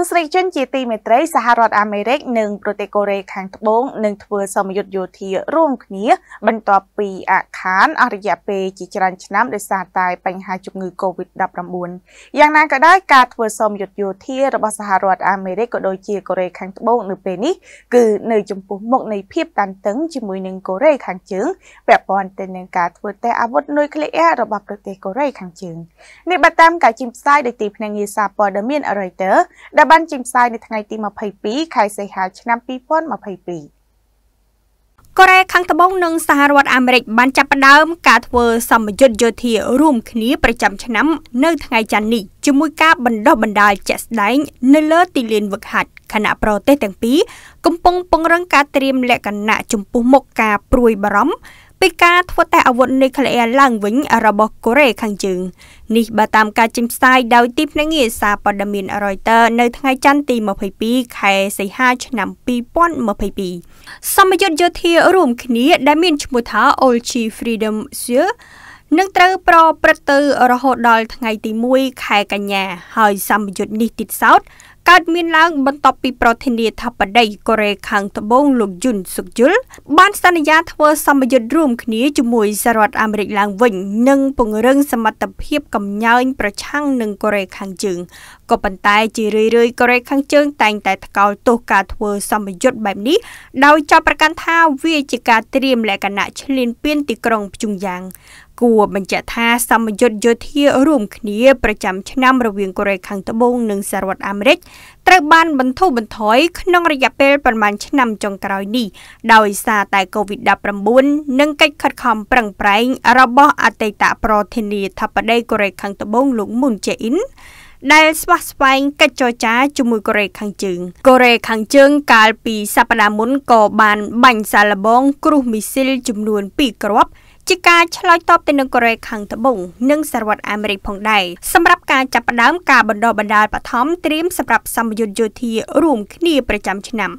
ទស្សនិកជនជាទីមេត្រីសហរដ្ឋអាមេរិកនិងប្រទេសកូរ៉េខាងត្បូងនឹងធ្វើសមយុទ្ធយោធារួមគ្នាបន្ទាប់ពីអាខានអស់រយៈពេលជាច្រើនឆ្នាំដោយសារតែបញ្ហាជំងឺ Covid-19 យ៉ាងណាក៏ដោយការធ្វើសមយុទ្ធយោធារបស់សហរដ្ឋអាមេរិកក៏ដូចជាកូរ៉េខាងត្បូងនៅពេលនេះគឺនៅចំពោះមុខនៃភាពតានតឹងជាមួយនឹងកូរ៉េខាងជើងពាក់ព័ន្ធទៅនឹងការធ្វើតេស្តអាវុធនុយក្លេអ៊ែររបស់ប្រទេសកូរ៉េខាងជើងនេះបើតាមការជិះផ្សាយដោយទីភ្នាក់ងារសារព័ត៌មាន Reuters ត្រូវបានចេញផ្សាយនៅថ្ងៃទី22ខែសីហា ឆ្នាំ2022កូរ៉េខាងត្បូងនិងសហរដ្ឋអាមេរិកបានចាប់ផ្ដើម ការធ្វើសម្ពយុទ្ធយោធារួមគ្នាប្រចាំឆ្នាំ នៅថ្ងៃច័ន្ទនេះជាមួយការ បណ្ដុះបណ្ដាលជាក់ស្ដែង នៅលើទីលានវឹកហាត់ខណៈប្រទេសទាំងពីរកំពុងពង្រឹងការត្រៀមលក្ខណៈចំពោះមុខការព្រួយបារម្ភពីការធ្វើតេស្តអាវុធនុយក្លេអ៊ែរឡើងវិញរបស់កូរ៉េខាងជើងនេះបើតាមការចេញផ្សាយដោយទីភ្នាក់ងារសារព័ត៌មាន Reuters នៅថ្ងៃច័ន្ទទី22ខែសីហាឆ្នាំ2022សម្ពយុទ្ធយោធារួមគ្នាដែលមានឈ្មោះថា Olchi Freedom Shield នឹងត្រូវប្រព្រឹត្តទៅរហូតដល់ថ្ងៃទី1ខែកញ្ញា ហើយសម្ពយុទ្ធនេះទៀតសោតកើតមានឡើងបន្ទាប់ពីប្រធានាធិបតីកូរ៉េខាងត្បូងលោកយុនសុកយុលបានសន្យាធ្វើសម្ពយុទ្ធរួមគ្នាជាមួយសហរដ្ឋអាមេរិកឡើងវិញនិងពង្រឹងសមត្ថភាពកម្ញើញប្រឆាំងនឹងកូរ៉េខាងជើងក៏ប៉ុន្តែជារឿយៗកូរ៉េខាងជើងតែងតែថ្កោលទោសការធ្វើសម្ពយុទ្ធបែបនេះដោយចោទប្រកាន់ថាវាជាការត្រៀមលក្ខណៈឈ្លានពានទីក្រុងភ្យុងយ៉ាងគួរបញ្ជាក់ថាសម្ពយុទ្ធយោធារួមគ្នាប្រចាំឆ្នាំរវាងកូរ៉េខាងត្បូងនិងសហរដ្ឋអាមេរិកត្រូវបានបន្ធូរបន្ថយក្នុងរយៈពេលប្រមាណឆ្នាំចុងក្រោយនេះដោយសារតែ COVID-19 និងកិច្ចខិតខំប្រឹងប្រែងរបស់អតីតប្រធានាធិបតីកូរ៉េខាងត្បូងលោកមុនជេអ៊ីនដែលស្វាស្វែងកិច្ចចរចាជាមួយកូរ៉េខាងជើងកូរ៉េខាងជើងកាលពីសប្តាហ៍មុនក៏បានបាញ់សាឡបងគ្រូសមីស៊ីលចំនួន2គ្រាប់ជាការឆ្លើយតបទៅនឹងកូរ៉េខាងត្បូងនិងសហរដ្ឋអាមេរិកផងដែរសម្រាប់ការចាប់ផ្ដើមការបណ្ដុះបណ្ដាលបឋមត្រៀមសម្រាប់សម្ពយុទ្ធយោធារួមគ្នាប្រចាំឆ្នាំ